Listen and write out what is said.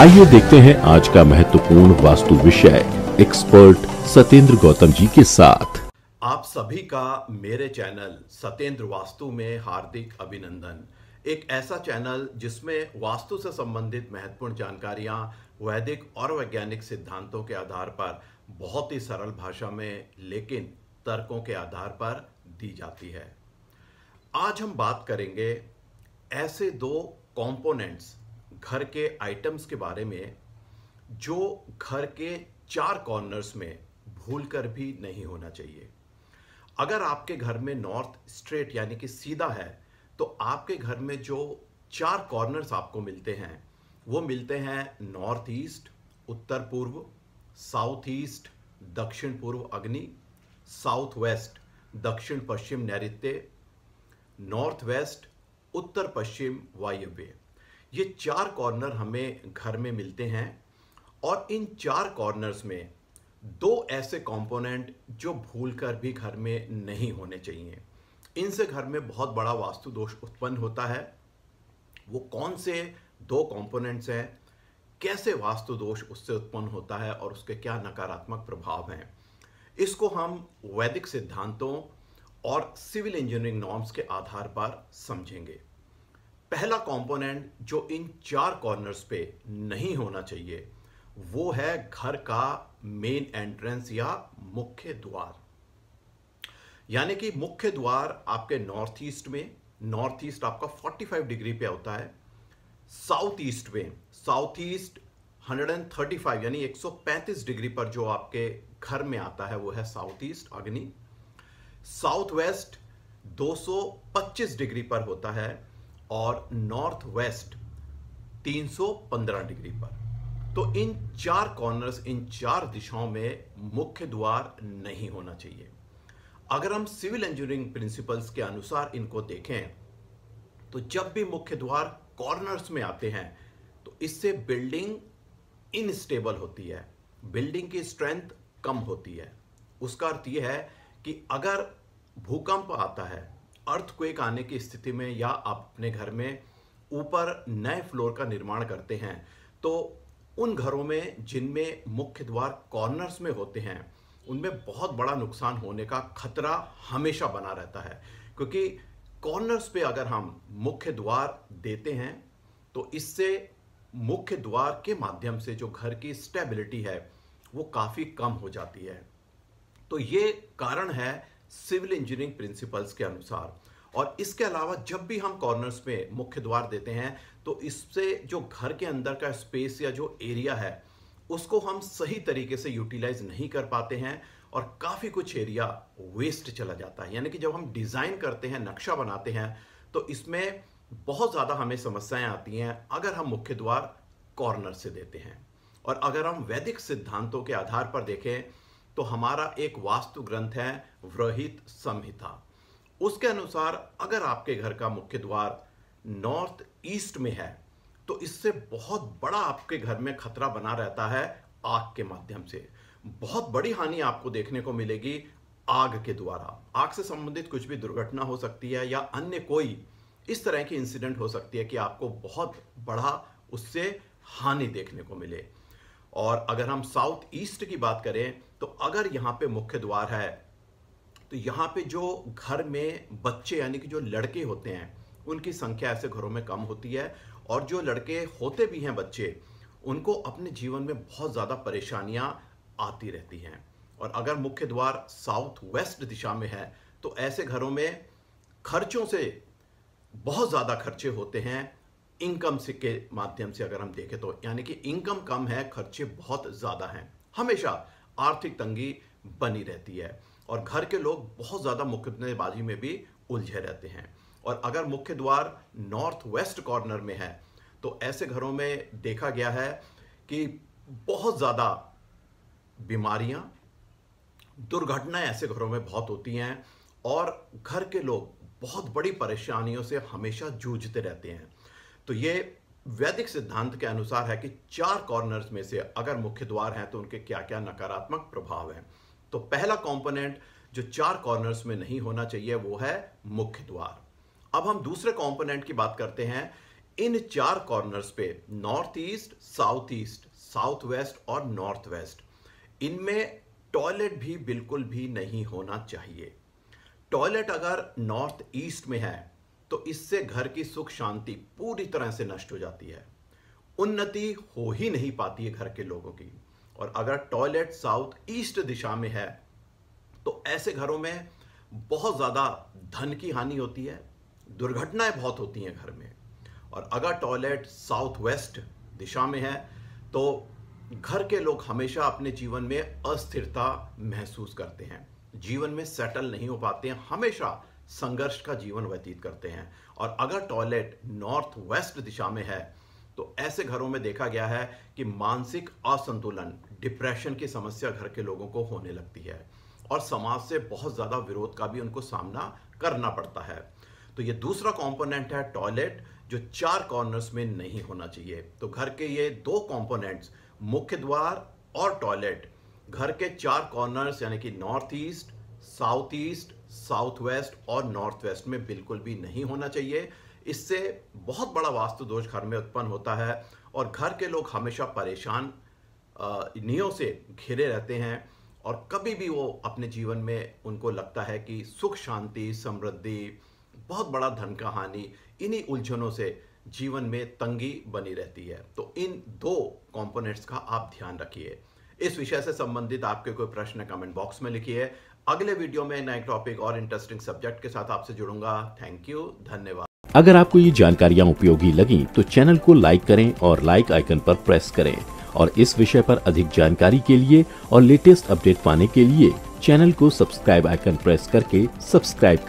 आइए देखते हैं आज का महत्वपूर्ण वास्तु विषय एक्सपर्ट सत्येंद्र गौतम जी के साथ आप सभी का मेरे चैनल सत्येंद्र वास्तु में हार्दिक अभिनंदन एक ऐसा चैनल जिसमें वास्तु से संबंधित महत्वपूर्ण जानकारियां वैदिक और वैज्ञानिक सिद्धांतों के आधार पर बहुत ही सरल भाषा में लेकिन तर्कों के आधार पर दी जाती है आज हम बात करेंगे ऐसे दो कंपोनेंट्स घर के आइटम्स के बारे में जो घर के चार कॉर्नर्स में भूल कर भी नहीं होना चाहिए अगर आपके घर में नॉर्थ स्ट्रेट यानी कि सीधा है तो आपके घर में जो चार कॉर्नर्स आपको मिलते हैं वो मिलते हैं नॉर्थ ईस्ट उत्तर पूर्व साउथ ईस्ट दक्षिण पूर्व अग्नि साउथ वेस्ट दक्षिण पश्चिम नैऋत्य नॉर्थ वेस्ट उत्तर पश्चिम वायव्य ये चार कॉर्नर हमें घर में मिलते हैं और इन चार कॉर्नर्स में दो ऐसे कंपोनेंट जो भूल कर भी घर में नहीं होने चाहिए इनसे घर में बहुत बड़ा वास्तु दोष उत्पन्न होता है वो कौन से दो कंपोनेंट्स हैं कैसे वास्तु दोष उससे उत्पन्न होता है और उसके क्या नकारात्मक प्रभाव हैं इसको हम वैदिक सिद्धांतों और सिविल इंजीनियरिंग नॉर्म्स के आधार पर समझेंगे पहला कंपोनेंट जो इन चार कॉर्नर्स पे नहीं होना चाहिए वो है घर का मेन एंट्रेंस या मुख्य द्वार यानी कि मुख्य द्वार आपके नॉर्थ ईस्ट में नॉर्थ ईस्ट आपका 45 डिग्री पे होता है साउथ ईस्ट में साउथ ईस्ट 135 यानी 135 डिग्री पर जो आपके घर में आता है वो है south east Agni south west 225 degree पर होता है और नॉर्थ वेस्ट 315 डिग्री पर तो इन चार कॉर्नर्स इन चार दिशाओं में मुख्य द्वार नहीं होना चाहिए अगर हम सिविल इंजीनियरिंग प्रिंसिपल्स के अनुसार इनको देखें तो जब भी मुख्य द्वार कॉर्नर्स में आते हैं तो इससे बिल्डिंग इनस्टेबल होती है बिल्डिंग की स्ट्रेंथ कम होती है उसका अर्थ यह है कि अगर भूकंप आता है अर्थक्वेक आने की स्थिति में या आप अपने घर में ऊपर नए फ्लोर का निर्माण करते हैं तो उन घरों में जिनमें मुख्य द्वार कॉर्नर्स में होते हैं उनमें बहुत बड़ा नुकसान होने का खतरा हमेशा बना रहता है क्योंकि कॉर्नर्स पे अगर हम मुख्य द्वार देते हैं तो इससे मुख्य द्वार के माध्यम से जो घर की स्टेबिलिटी है वो काफ़ी कम हो जाती है तो ये कारण है सिविल इंजीनियरिंग प्रिंसिपल्स के अनुसार और इसके अलावा जब भी हम कॉर्नर्स में मुख्य द्वार देते हैं तो इससे जो घर के अंदर का स्पेस या जो एरिया है उसको हम सही तरीके से यूटिलाइज नहीं कर पाते हैं और काफ़ी कुछ एरिया वेस्ट चला जाता है यानी कि जब हम डिज़ाइन करते हैं नक्शा बनाते हैं तो इसमें बहुत ज़्यादा हमें समस्याएं आती हैं अगर हम मुख्य द्वार कॉर्नर से देते हैं और अगर हम वैदिक सिद्धांतों के आधार पर देखें तो हमारा एक वास्तु ग्रंथ है वृहित संहिता उसके अनुसार अगर आपके घर का मुख्य द्वार नॉर्थ ईस्ट में है तो इससे बहुत बड़ा आपके घर में खतरा बना रहता है आग के माध्यम से बहुत बड़ी हानि आपको देखने को मिलेगी आग के द्वारा आग से संबंधित कुछ भी दुर्घटना हो सकती है या अन्य कोई इस तरह की इंसिडेंट हो सकती है कि आपको बहुत बड़ा उससे हानि देखने को मिले और अगर हम साउथ ईस्ट की बात करें तो अगर यहाँ पे मुख्य द्वार है तो यहाँ पे जो घर में बच्चे यानी कि जो लड़के होते हैं उनकी संख्या ऐसे घरों में कम होती है और जो लड़के होते भी हैं बच्चे उनको अपने जीवन में बहुत ज़्यादा परेशानियाँ आती रहती हैं और अगर मुख्य द्वार साउथ वेस्ट दिशा में है तो ऐसे घरों में खर्चों से बहुत ज़्यादा खर्चे होते हैं इनकम से के माध्यम से अगर हम देखें तो यानी कि इनकम कम है खर्चे बहुत ज़्यादा हैं हमेशा आर्थिक तंगी बनी रहती है और घर के लोग बहुत ज़्यादा मुकदमेबाजी में भी उलझे रहते हैं और अगर मुख्य द्वार नॉर्थ वेस्ट कॉर्नर में है तो ऐसे घरों में देखा गया है कि बहुत ज़्यादा बीमारियां दुर्घटनाएं ऐसे घरों में बहुत होती हैं और घर के लोग बहुत बड़ी परेशानियों से हमेशा जूझते रहते हैं तो ये वैदिक सिद्धांत के अनुसार है कि चार कॉर्नर्स में से अगर मुख्य द्वार हैं तो उनके क्या क्या नकारात्मक प्रभाव हैं तो पहला कंपोनेंट जो चार कॉर्नर्स में नहीं होना चाहिए वो है मुख्य द्वार अब हम दूसरे कंपोनेंट की बात करते हैं इन चार कॉर्नर्स पे north east south east south west और नॉर्थ वेस्ट इनमें टॉयलेट भी बिल्कुल भी नहीं होना चाहिए टॉयलेट अगर नॉर्थ ईस्ट में है तो इससे घर की सुख शांति पूरी तरह से नष्ट हो जाती है उन्नति हो ही नहीं पाती है घर के लोगों की और अगर टॉयलेट साउथ ईस्ट दिशा में है तो ऐसे घरों में बहुत ज़्यादा धन की हानि होती है दुर्घटनाएं बहुत होती हैं घर में और अगर टॉयलेट साउथ वेस्ट दिशा में है तो घर के लोग हमेशा अपने जीवन में अस्थिरता महसूस करते हैं जीवन में सेटल नहीं हो पाते हैं हमेशा संघर्ष का जीवन व्यतीत करते हैं और अगर टॉयलेट नॉर्थ वेस्ट दिशा में है तो ऐसे घरों में देखा गया है कि मानसिक असंतुलन डिप्रेशन की समस्या घर के लोगों को होने लगती है और समाज से बहुत ज़्यादा विरोध का भी उनको सामना करना पड़ता है तो ये दूसरा कंपोनेंट है टॉयलेट जो चार कॉर्नर्स में नहीं होना चाहिए तो घर के ये दो कंपोनेंट्स मुख्य द्वार और टॉयलेट घर के चार कॉर्नर्स यानी कि north east south east south west और नॉर्थ वेस्ट में बिल्कुल भी नहीं होना चाहिए इससे बहुत बड़ा वास्तु दोष घर में उत्पन्न होता है और घर के लोग हमेशा परेशान नियों से घिरे रहते हैं और कभी भी वो अपने जीवन में उनको लगता है कि सुख शांति समृद्धि बहुत बड़ा धन का हानि इन्हीं उलझनों से जीवन में तंगी बनी रहती है तो इन दो कंपोनेंट्स का आप ध्यान रखिए इस विषय से संबंधित आपके कोई प्रश्न कमेंट बॉक्स में लिखिए अगले वीडियो में नए टॉपिक और इंटरेस्टिंग सब्जेक्ट के साथ आपसे जुड़ूंगा थैंक यू धन्यवाद अगर आपको ये जानकारियाँ उपयोगी लगी तो चैनल को लाइक करें और लाइक आइकन पर प्रेस करें और इस विषय पर अधिक जानकारी के लिए और लेटेस्ट अपडेट पाने के लिए चैनल को सब्सक्राइब आइकन प्रेस करके सब्सक्राइब करें